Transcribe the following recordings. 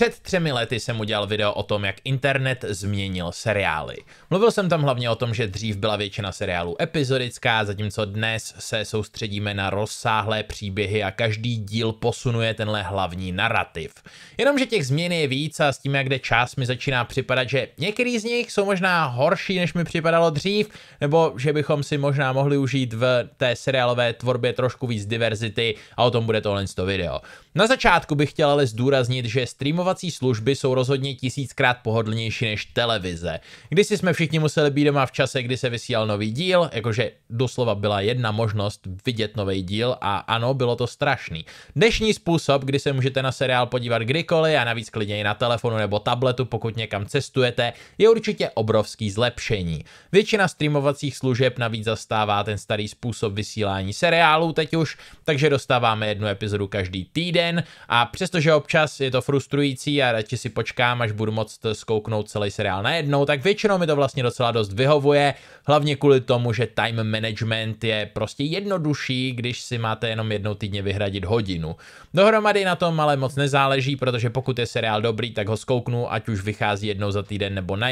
Před třemi lety jsem udělal video o tom, jak internet změnil seriály. Mluvil jsem tam hlavně o tom, že dřív byla většina seriálů epizodická, zatímco dnes se soustředíme na rozsáhlé příběhy a každý díl posunuje tenhle hlavní narrativ. Jenomže těch změn je víc a s tím, jak jde čas, mi začíná připadat, že některý z nich jsou možná horší, než mi připadalo dřív, nebo že bychom si možná mohli užít v té seriálové tvorbě trošku víc diverzity a o tom bude tohle to video. Na začátku bych chtěl ale zdůraznit, že streamovat streamovací služby jsou rozhodně tisíckrát pohodlnější než televize. Když jsme všichni museli být doma v čase, kdy se vysílal nový díl, jakože doslova byla jedna možnost vidět nový díl a ano, bylo to strašný. Dnešní způsob, kdy se můžete na seriál podívat kdykoliv a navíc klidně i na telefonu nebo tabletu, pokud někam cestujete, je určitě obrovský zlepšení. Většina streamovacích služeb navíc zastává ten starý způsob vysílání seriálů teď už, takže dostáváme jednu epizodu každý týden a přestože občas je to frustrující, věcí a radši si počkám, až budu moct skouknout celý seriál najednou, tak většinou mi to vlastně docela dost vyhovuje, hlavně kvůli tomu, že time management je prostě jednodušší, když si máte jenom jednou týdně vyhradit hodinu. Dohromady na tom ale moc nezáleží, protože pokud je seriál dobrý, tak ho skouknu, ať už vychází jednou za týden nebo na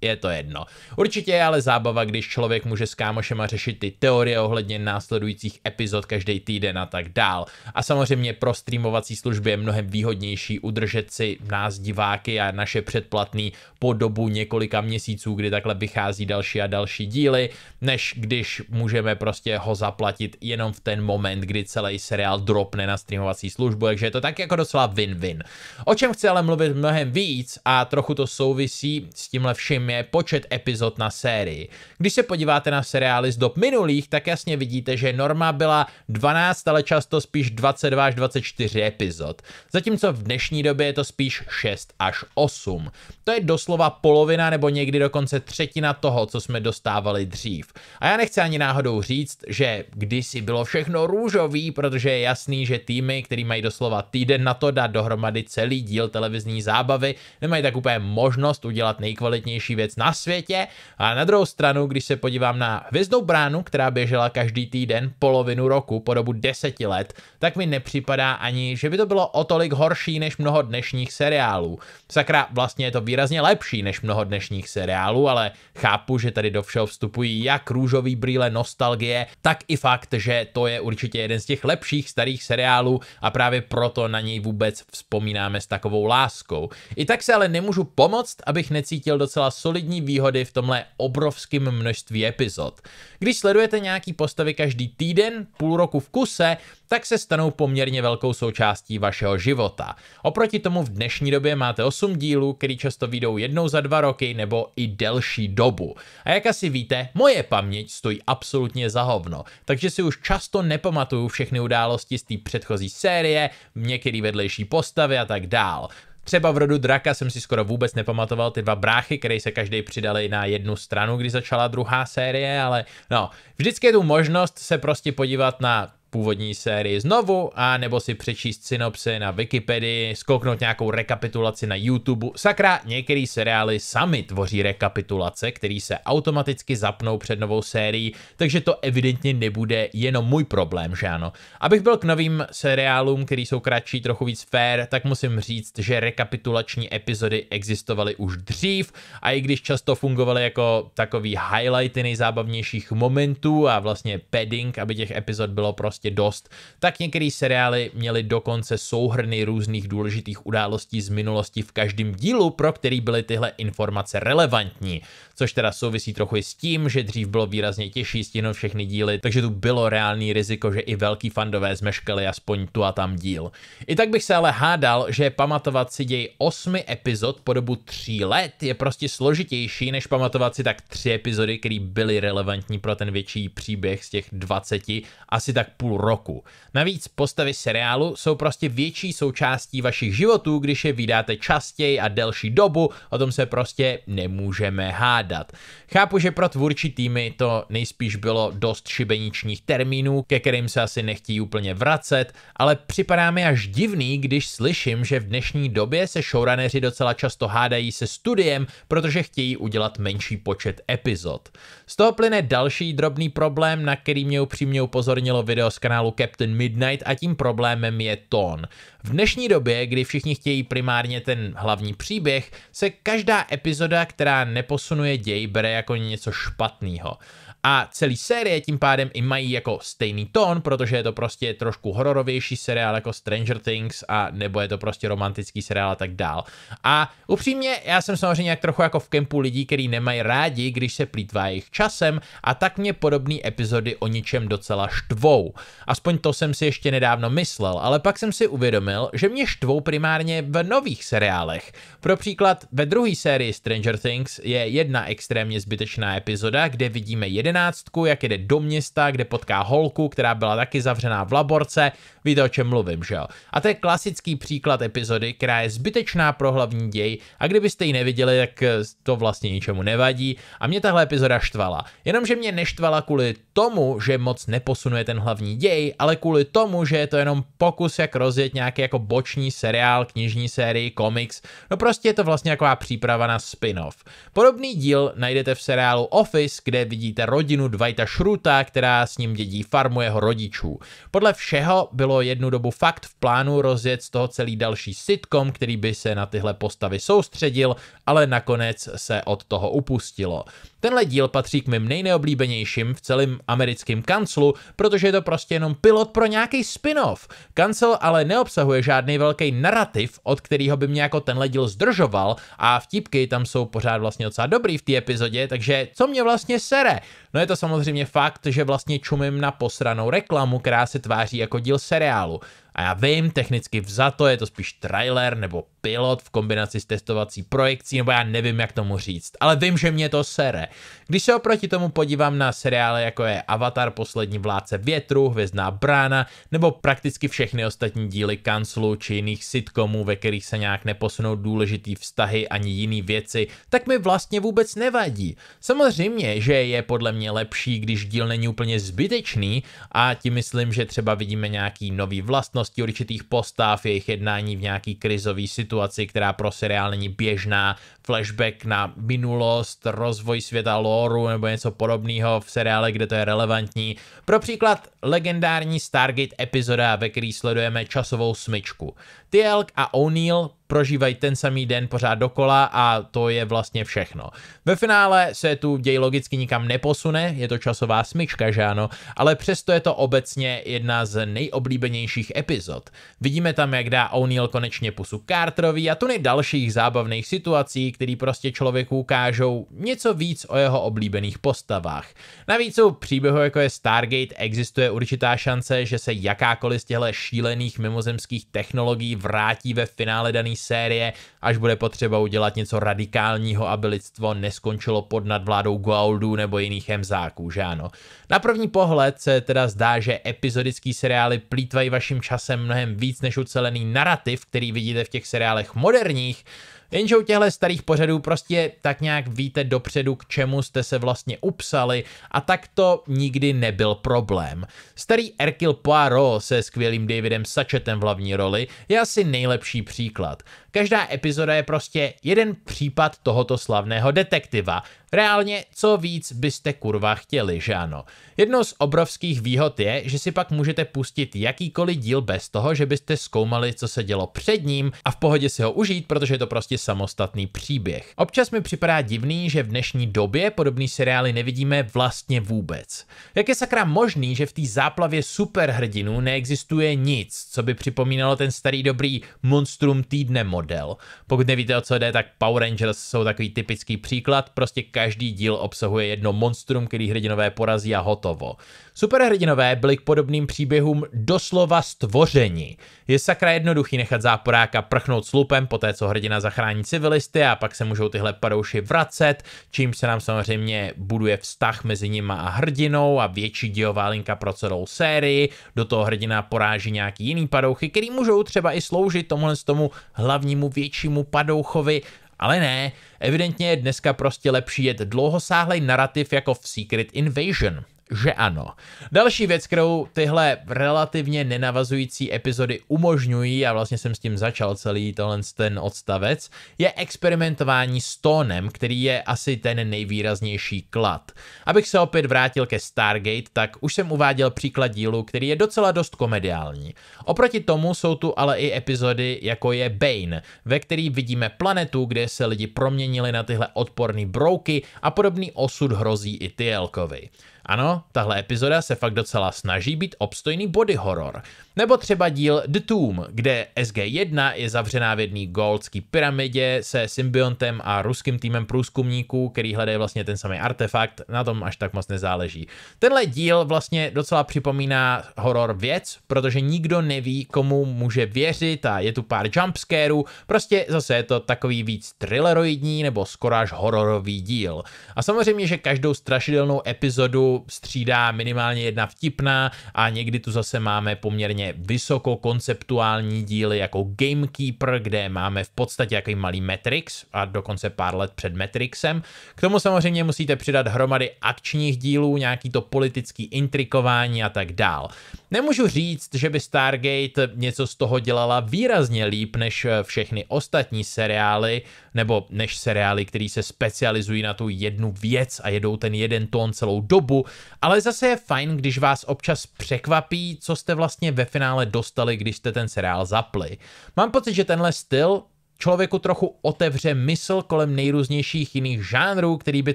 je to jedno. Určitě je ale zábava, když člověk může s kámošema řešit ty teorie ohledně následujících epizod každý týden a tak dál. A samozřejmě pro streamovací služby je mnohem výhodnější udržet si nás diváky a naše předplatný po dobu několika měsíců, kdy takhle vychází další a další díly, než když můžeme prostě ho zaplatit jenom v ten moment, kdy celý seriál dropne na streamovací službu, takže je to tak jako docela win-win. O čem chci ale mluvit mnohem víc a trochu to souvisí s tímhle vším je je počet epizod na sérii. Když se podíváte na seriály z dob minulých, tak jasně vidíte, že norma byla 12, ale často spíš 22 až 24 epizod. Zatímco v dnešní době je to spíš 6 až 8. To je doslova polovina nebo někdy dokonce třetina toho, co jsme dostávali dřív. A já nechci ani náhodou říct, že kdysi bylo všechno růžový, protože je jasný, že týmy, který mají doslova týden na to dát dohromady celý díl televizní zábavy, nemají tak úplně možnost udělat nejkvalitnější věc na světě. A na druhou stranu, když se podívám na Hvězdnou bránu, která běžela každý týden polovinu roku po dobu deseti let, tak mi nepřipadá ani, že by to bylo o tolik horší než mnoho dnešních seriálů. Sakra, vlastně je to výrazně lepší než mnoho dnešních seriálů, ale chápu, že tady do všeho vstupují jak růžový brýle nostalgie, tak i fakt, že to je určitě jeden z těch lepších starých seriálů a právě proto na něj vůbec vzpomínáme s takovou láskou. I tak se ale nemůžu pomoct, abych necítil docela solidní výhody v tomhle obrovském množství epizod. Když sledujete nějaký postavy každý týden, půl roku v kuse, tak se stanou poměrně velkou součástí vašeho života. Oproti tomu v dnešní době máte 8 dílů, který často vyjdou jednou za dva roky nebo i delší dobu. A jak asi víte, moje paměť stojí absolutně za hovno, takže si už často nepamatuju všechny události z té předchozí série, některé vedlejší postavy a tak dál. Třeba v rodu draka jsem si skoro vůbec nepamatoval ty dva bráchy, které se každý přidali na jednu stranu, když začala druhá série, ale no, vždycky je tu možnost se prostě podívat na původní sérii znovu, a nebo si přečíst synopsy na Wikipedii, skoknout nějakou rekapitulaci na YouTube. Sakra, některé seriály sami tvoří rekapitulace, které se automaticky zapnou před novou sérií, takže to evidentně nebude jenom můj problém, že ano. Abych byl k novým seriálům, který jsou kratší, trochu víc fair, tak musím říct, že rekapitulační epizody existovaly už dřív a i když často fungovaly jako takový highlighty nejzábavnějších momentů a vlastně padding, aby těch epizod bylo prostě prostě dost, tak některé seriály měly dokonce souhrny různých důležitých událostí z minulosti v každém dílu, pro který byly tyhle informace relevantní, což teda souvisí trochu i s tím, že dřív bylo výrazně těžší stihnout všechny díly, takže tu bylo reálný riziko, že i velký fandové zmeškali aspoň tu a tam díl. I tak bych se ale hádal, že pamatovat si děj osmi epizod po dobu tří let je prostě složitější, než pamatovat si tak tři epizody, které byly relevantní pro ten větší příběh z těch 20, asi tak půl roku. Navíc postavy seriálu jsou prostě větší součástí vašich životů, když je vydáte častěji a delší dobu, o tom se prostě nemůžeme hádat. Chápu, že pro tvůrčí týmy to nejspíš bylo dost šibeničních termínů, ke kterým se asi nechtí úplně vracet, ale připadá mi až divný, když slyším, že v dnešní době se showrunneri docela často hádají se studiem, protože chtějí udělat menší počet epizod. Z toho plyne další drobný problém, na který mě upřímně upozornilo video z kanálu Captain Midnight a tím problémem je tón. V dnešní době, kdy všichni chtějí primárně ten hlavní příběh, se každá epizoda, která neposunuje děj, bere jako něco špatného a celý série tím pádem i mají jako stejný tón, protože je to prostě trošku hororovější seriál jako Stranger Things a nebo je to prostě romantický seriál a tak dál. A upřímně, já jsem samozřejmě jak trochu jako v kempu lidí, který nemají rádi, když se plítvá jejich časem a tak mě podobné epizody o ničem docela štvou. Aspoň to jsem si ještě nedávno myslel, ale pak jsem si uvědomil, že mě štvou primárně v nových seriálech. Pro příklad ve druhé sérii Stranger Things je jedna extrémně zbytečná epizoda, kde vidíme jeden jedenáctku, jak jede do města, kde potká holku, která byla taky zavřená v laborce, víte o čem mluvím, že jo? A to je klasický příklad epizody, která je zbytečná pro hlavní děj a kdybyste ji neviděli, tak eh, to vlastně ničemu nevadí a mě tahle epizoda štvala. Jenomže mě neštvala kvůli tomu, že moc neposunuje ten hlavní děj, ale kvůli tomu, že je to jenom pokus, jak rozjet nějaký jako boční seriál, knižní sérii, komiks, no prostě je to vlastně taková příprava na spin-off. Podobný díl najdete v seriálu Office, kde vidíte rodinu rodinu Dwighta Schruta, která s ním dědí farmu jeho rodičů. Podle všeho bylo jednu dobu fakt v plánu rozjet z toho celý další sitcom, který by se na tyhle postavy soustředil, ale nakonec se od toho upustilo. Tenhle díl patří k mým nejneoblíbenějším v celém americkém kanclu, protože je to prostě jenom pilot pro nějaký spin-off. Kancel ale neobsahuje žádný velký narrativ, od kterého by mě jako tenhle díl zdržoval a vtipky tam jsou pořád vlastně docela dobrý v té epizodě, takže co mě vlastně sere? No je to samozřejmě fakt, že vlastně čumím na posranou reklamu, která se tváří jako díl seriálu. A já vím, technicky vzato je to spíš trailer nebo pilot v kombinaci s testovací projekcí, nebo já nevím, jak tomu říct, ale vím, že mě to sere. Když se oproti tomu podívám na seriály, jako je Avatar, Poslední vládce větru, Hvězdná brána, nebo prakticky všechny ostatní díly kanclu či jiných sitcomů, ve kterých se nějak neposunou důležitý vztahy ani jiný věci, tak mi vlastně vůbec nevadí. Samozřejmě, že je podle mě lepší, když díl není úplně zbytečný a tím myslím, že třeba vidíme nějaký nový vlastnost osobností určitých postav, jejich jednání v nějaký krizové situaci, která pro seriál není běžná, flashback na minulost, rozvoj světa lore nebo něco podobného v seriále, kde to je relevantní. Pro příklad legendární Stargate epizoda, ve který sledujeme časovou smyčku. Tielk a O'Neill prožívají ten samý den pořád dokola a to je vlastně všechno. Ve finále se tu děj logicky nikam neposune, je to časová smyčka, že ano, ale přesto je to obecně jedna z nejoblíbenějších epizod. Vidíme tam, jak dá O'Neill konečně pusu Carterovi a tuny dalších zábavných situací, které prostě člověku ukážou něco víc o jeho oblíbených postavách. Navíc u příběhu jako je Stargate existuje určitá šance, že se jakákoliv z těchto šílených mimozemských technologií vrátí ve finále daný série, až bude potřeba udělat něco radikálního, aby lidstvo neskončilo pod nadvládou Goaldů nebo jiných hemzáků, že ano. Na první pohled se teda zdá, že epizodický seriály plítvají vaším časem mnohem víc než ucelený narrativ, který vidíte v těch seriálech moderních, Jenže u těchto starých pořadů prostě tak nějak víte dopředu, k čemu jste se vlastně upsali a tak to nikdy nebyl problém. Starý Erkil Poirot se skvělým Davidem Sačetem v hlavní roli je asi nejlepší příklad. Každá epizoda je prostě jeden případ tohoto slavného detektiva. Reálně, co víc byste kurva chtěli, že ano? Jednou z obrovských výhod je, že si pak můžete pustit jakýkoliv díl bez toho, že byste zkoumali, co se dělo před ním a v pohodě si ho užít, protože je to prostě samostatný příběh. Občas mi připadá divný, že v dnešní době podobný seriály nevidíme vlastně vůbec. Jak je sakra možný, že v té záplavě superhrdinů neexistuje nic, co by připomínalo ten starý dobrý Monstrum týdne mod? model. Pokud nevíte, o co jde, tak Power Rangers jsou takový typický příklad, prostě každý díl obsahuje jedno monstrum, který hrdinové porazí a hotovo. Superhrdinové byli k podobným příběhům doslova stvořeni. Je sakra jednoduchý nechat záporáka prchnout slupem, po té, co hrdina zachrání civilisty a pak se můžou tyhle padouši vracet, čím se nám samozřejmě buduje vztah mezi nima a hrdinou a větší dějová linka pro celou sérii. Do toho hrdina poráží nějaký jiný padouchy, který můžou třeba i sloužit tomuhle tomu hlavní nějakému většímu padouchovi, ale ne, evidentně je dneska prostě lepší jet dlouhosáhlej narrativ jako v Secret Invasion že ano. Další věc, kterou tyhle relativně nenavazující epizody umožňují, a vlastně jsem s tím začal celý tohle ten odstavec, je experimentování s tónem, který je asi ten nejvýraznější klad. Abych se opět vrátil ke Stargate, tak už jsem uváděl příklad dílu, který je docela dost komediální. Oproti tomu jsou tu ale i epizody, jako je Bane, ve který vidíme planetu, kde se lidi proměnili na tyhle odporný brouky a podobný osud hrozí i Tielkovi. Ano, tahle epizoda se fakt docela snaží být obstojný body horror. Nebo třeba díl The Tomb, kde SG-1 je zavřená v jedné goldský pyramidě se symbiontem a ruským týmem průzkumníků, který hledají vlastně ten samý artefakt, na tom až tak moc nezáleží. Tenhle díl vlastně docela připomíná horor věc, protože nikdo neví, komu může věřit a je tu pár jumpscareů, prostě zase je to takový víc thrilleroidní nebo skoro až hororový díl. A samozřejmě, že každou strašidelnou epizodu střídá minimálně jedna vtipná a někdy tu zase máme poměrně vysoko konceptuální díly jako Gamekeeper, kde máme v podstatě jaký malý Matrix a dokonce pár let před Matrixem. K tomu samozřejmě musíte přidat hromady akčních dílů, nějaký to politický intrikování a tak dál. Nemůžu říct, že by Stargate něco z toho dělala výrazně líp než všechny ostatní seriály, nebo než seriály, které se specializují na tu jednu věc a jedou ten jeden tón celou dobu, ale zase je fajn, když vás občas překvapí, co jste vlastně ve finále dostali, když jste ten seriál zapli. Mám pocit, že tenhle styl člověku trochu otevře mysl kolem nejrůznějších jiných žánrů, který by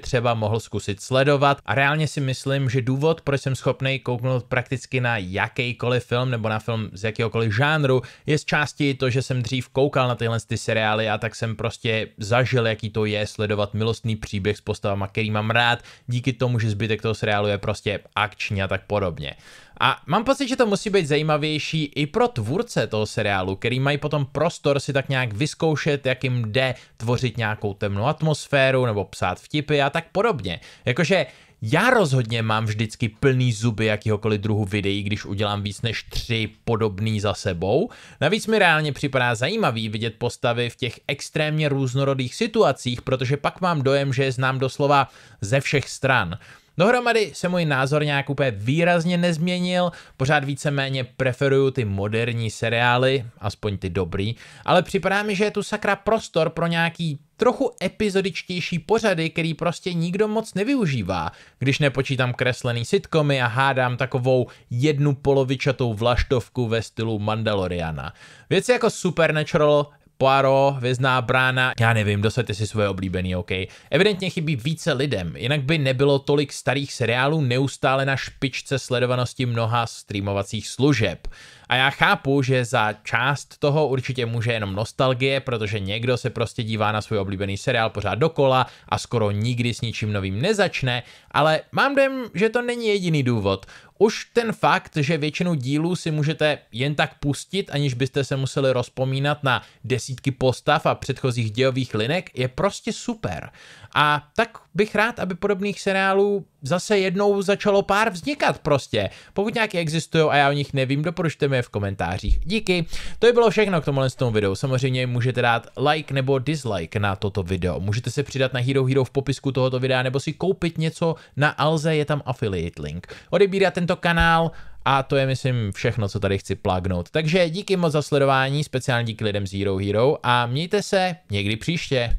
třeba mohl zkusit sledovat a reálně si myslím, že důvod, proč jsem schopný kouknout prakticky na jakýkoliv film nebo na film z jakéhokoliv žánru, je z části to, že jsem dřív koukal na tyhle ty seriály a tak jsem prostě zažil, jaký to je sledovat milostný příběh s postavama, který mám rád, díky tomu, že zbytek toho seriálu je prostě akční a tak podobně. A mám pocit, že to musí být zajímavější i pro tvůrce toho seriálu, který mají potom prostor si tak nějak vyzkoušet, jak jim jde tvořit nějakou temnou atmosféru nebo psát vtipy a tak podobně. Jakože já rozhodně mám vždycky plný zuby jakýhokoliv druhu videí, když udělám víc než tři podobný za sebou. Navíc mi reálně připadá zajímavý vidět postavy v těch extrémně různorodých situacích, protože pak mám dojem, že je znám doslova ze všech stran. Dohromady se můj názor nějak úplně výrazně nezměnil, pořád víceméně preferuju ty moderní seriály, aspoň ty dobrý, ale připadá mi, že je tu sakra prostor pro nějaký trochu epizodičtější pořady, který prostě nikdo moc nevyužívá, když nepočítám kreslený sitcomy a hádám takovou jednu polovičatou vlaštovku ve stylu Mandaloriana. Věci jako Supernatural, Poirot, Vězná brána, já nevím, dosaďte si svoje oblíbený, OK. Evidentně chybí více lidem, jinak by nebylo tolik starých seriálů neustále na špičce sledovanosti mnoha streamovacích služeb. A já chápu, že za část toho určitě může jenom nostalgie, protože někdo se prostě dívá na svůj oblíbený seriál pořád dokola a skoro nikdy s ničím novým nezačne, ale mám dojem, že to není jediný důvod. Už ten fakt, že většinu dílů si můžete jen tak pustit, aniž byste se museli rozpomínat na desítky postav a předchozích dějových linek, je prostě super. A tak bych rád, aby podobných seriálů zase jednou začalo pár vznikat prostě. Pokud nějaké existují a já o nich nevím, doporučte mi je v komentářích. Díky. To by bylo všechno k tomuhle tomu videu. Samozřejmě můžete dát like nebo dislike na toto video. Můžete se přidat na Hero Hero v popisku tohoto videa nebo si koupit něco na Alze, je tam affiliate link. Odebírat tento kanál a to je, myslím, všechno, co tady chci plagnout. Takže díky moc za sledování, speciálně díky lidem z Hero Hero a mějte se někdy příště.